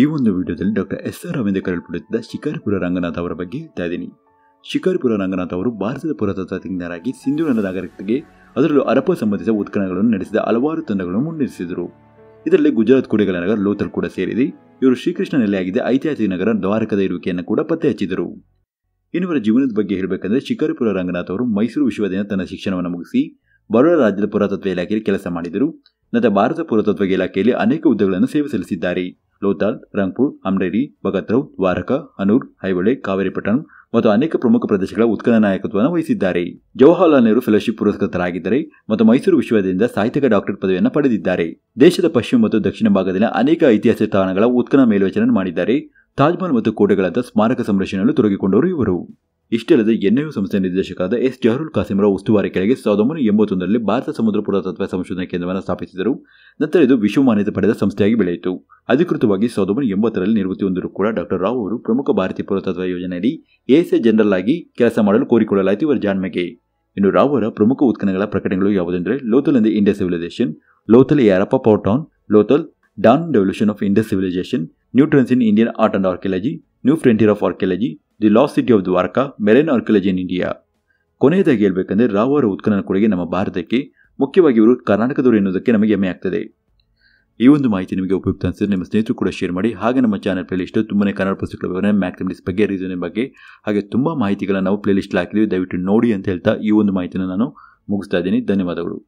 ಈ ಒಂದು ವಿಡಿಯೋದಲ್ಲಿ ಡಾಕ್ಟರ್ ಎಸ್ ಆರ್ ಅಂಬೇಡ್ಕರ್ ಕರೆಯಲ್ಪಡುತ್ತಿದ್ದ ಶಿಕಾರಿಪುರ ರಂಗನಾಥ್ ಅವರ ಬಗ್ಗೆ ಹೇಳ್ತಾ ಇದ್ದೀನಿ ಶಿಕಾರಿಪುರ ರಂಗನಾಥ್ ಅವರು ಭಾರತದ ಪುರಾತತ್ವಜ್ಞರಾಗಿ ಸಿಂಧೂರ ನಾಗರಿಕತೆಗೆ ಅದರಲ್ಲೂ ಅರಪ ಸಂಬಂಧಿಸಿದ ಉತ್ಖನಗಳನ್ನು ನಡೆಸಿದ ಹಲವಾರು ತಂಡಗಳನ್ನು ಮುನ್ನಡೆಸಿದರು ಇದರಲ್ಲಿ ಗುಜರಾತ್ ಕೊಡೆಗಳ ನಗರ ಲೋಥಲ್ ಕೂಡ ಸೇರಿದೆ ಇವರು ಶ್ರೀಕೃಷ್ಣ ನೆಲೆಯಾಗಿದ್ದ ಐತಿಹಾಸಿಕ ನಗರ ದ್ವಾರಕದ ಇರುವಿಕೆಯನ್ನು ಕೂಡ ಪತ್ತೆ ಹಚ್ಚಿದರು ಇನ್ನುವರ ಜೀವನದ ಬಗ್ಗೆ ಹೇಳಬೇಕಂದ್ರೆ ಶಿಕಾರಿಪುರ ರಂಗನಾಥ್ ಅವರು ಮೈಸೂರು ವಿಶ್ವವಿದ್ಯಾಲಯ ತನ್ನ ಶಿಕ್ಷಣವನ್ನು ಮುಗಿಸಿ ಬರೋಡ ರಾಜ್ಯದ ಪುರಾತತ್ವ ಇಲಾಖೆಯಲ್ಲಿ ಕೆಲಸ ಮಾಡಿದರು ನಂತರ ಭಾರತ ಪುರಾತತ್ವ ಇಲಾಖೆಯಲ್ಲಿ ಅನೇಕ ಹುದ್ದೆಗಳನ್ನು ಸೇವೆ ಸಲ್ಲಿಸಿದ್ದಾರೆ ಲೋತಾಲ್ ರಂಗ್ಪುರ್ ಅಮ್ರೇರಿ ಭಗತ್ರವ್ ದ್ವಾರಕಾ ಅನೂರ್ ಹೈವಳೆ ಕಾವೇರಿಪಟ್ಟಣಂ ಮತ್ತು ಅನೇಕ ಪ್ರಮುಖ ಪ್ರದೇಶಗಳ ಉತ್ಕಲ ನಾಯಕತ್ವವನ್ನು ವಹಿಸಿದ್ದಾರೆ ಜವಾಹರಲಾಲ್ ನೆಹರು ಫೆಲೋಶಿಪ್ ಪುರಸ್ಕೃತರಾಗಿದ್ದಾರೆ ಮತ್ತು ಮೈಸೂರು ವಿಶ್ವವಿದ್ಯಾಲಯದಿಂದ ಸಾಹಿತ್ಯಕ ಡಾಕ್ಟರೇಟ್ ಪದವಿಯನ್ನು ಪಡೆದಿದ್ದಾರೆ ದೇಶದ ಪಶ್ಚಿಮ ಮತ್ತು ದಕ್ಷಿಣ ಭಾಗದಲ್ಲಿನ ಅನೇಕ ಐತಿಹಾಸಿಕ ತಾಣಗಳ ಉತ್ಕನ ಮೇಲ್ವಿಚಾರಣೆ ಮಾಡಿದ್ದಾರೆ ತಾಜ್ಮಹಲ್ ಮತ್ತು ಕೋಟೆಗಳಂತಹ ಸ್ಮಾರಕ ಸಂರಕ್ಷಣೆಯಲ್ಲಿ ತೊಡಗಿಕೊಂಡವರು ಇವರು ಇಷ್ಟಲ್ಲದೆ ಎನ್ಐಯು ಸಂಸ್ಥೆ ನಿರ್ದೇಶಕರಾದ ಎಸ್ ಜಹರುಲ್ ಕಾಸಿಮರ ಉಸ್ತುವಾರಿ ಕೆಳಗೆ ಸಾವಿರದ ಒಂಬೈನೂರ ಎಂಬತ್ತೊಂದರಲ್ಲಿ ಭಾರತ ಸಮುದ್ರ ಪುರಾತತ್ವ ಸಂಶೋಧನಾ ಕೇಂದ್ರವನ್ನು ಸ್ಥಾಪಿಸಿದರು ನಂತರ ಇದು ವಿಶ್ವ ಮಾನ್ಯತೆ ಪಡೆದ ಸಂಸ್ಥೆಯಾಗಿ ಬೆಳೆಯಿತು ಅಧಿಕೃತವಾಗಿ ಸಾವಿರದ ಒಂಬೈನೂರ ಎಂಬತ್ತರಲ್ಲಿ ನಿವೃತ್ತಿ ಹೊಂದಿರು ಕೂಡ ಡಾಕ್ಟರ್ ರಾವ್ ಅವರು ಪ್ರಮುಖ ಭಾರತೀಯ ಪುರಾತತ್ವ ಯೋಜನೆಯಲ್ಲಿ ಎಎಸ್ಎ ಜನರಲ್ ಆಗಿ ಕೆಲಸ ಮಾಡಲು ಕೋರಿಕೊಳ್ಳಲಾಯಿತು ಇವರ ಜಾಣ್ಮೆಗೆ ಇನ್ನು ರಾವ್ ಅವರ ಪ್ರಮುಖ ಉತ್ಖನಗಳ ಪ್ರಕಟಣೆಗಳು ಯಾವುದೆಂದರೆ ಲೋಥಲ್ ಅಂದ ಇಂಡಿಯಾ ಸಿವಿಲೈಸೇಷನ್ ಲೋಥಲ್ ಯಾರಪ್ಪ ಪೌಟೌನ್ Lothal dawn devolution of India civilisation new trends in Indian art and archaeology new frontier of archaeology the lost city of Dwarka marine archaeology in India ಕೊನೆಯದಾಗಿ ಹೇಳ್ಬೇಕಂದ್ರೆ ರಾವ್ ಅವರ ಉತ್ಖನನ ಕೊಡುಗೆ ನಮ್ಮ ಭಾರತಕ್ಕೆ ಮುಖ್ಯವಾಗಿ ಇವರು ಕರ್ನಾಟಕದವರು ಎನ್ನುವುದಕ್ಕೆ ನಮಗೆ ಹೆಮ್ಮೆ ಆಗ್ತದೆ ಈ ಒಂದು ಮಾಹಿತಿ ನಿಮಗೆ ಉಪಯುಕ್ತ ಅನಿಸಿದ್ರೆ ನಿಮ್ಮ ಸ್ನೇಹಿತರು ಕೂಡ ಶೇರ್ ಮಾಡಿ ಹಾಗೆ ನಮ್ಮ ಚಾನಲ್ ಪ್ಲೇಲಿಸ್ಟು ತುಂಬನೇ ಕನ್ನಡ ಪುಸ್ತಕಗಳ ವಿವರಣೆ ಬಗ್ಗೆ ರೀಸನ್ ಬಗ್ಗೆ ಹಾಗೆ ತುಂಬ ಮಾಹಿತಿಗಳನ್ನು ನಾವು ಲಿಸ್ಟ್ ಹಾಕಿದ್ದೀವಿ ದಯವಿಟ್ಟು ನೋಡಿ ಅಂತ ಹೇಳ್ತಾ ಈ ಒಂದು ಮಾಹಿತಿಯನ್ನು ನಾನು ಮುಗಿಸ್ತಾ ಇದ್ದೀನಿ ಧನ್ಯವಾದಗಳು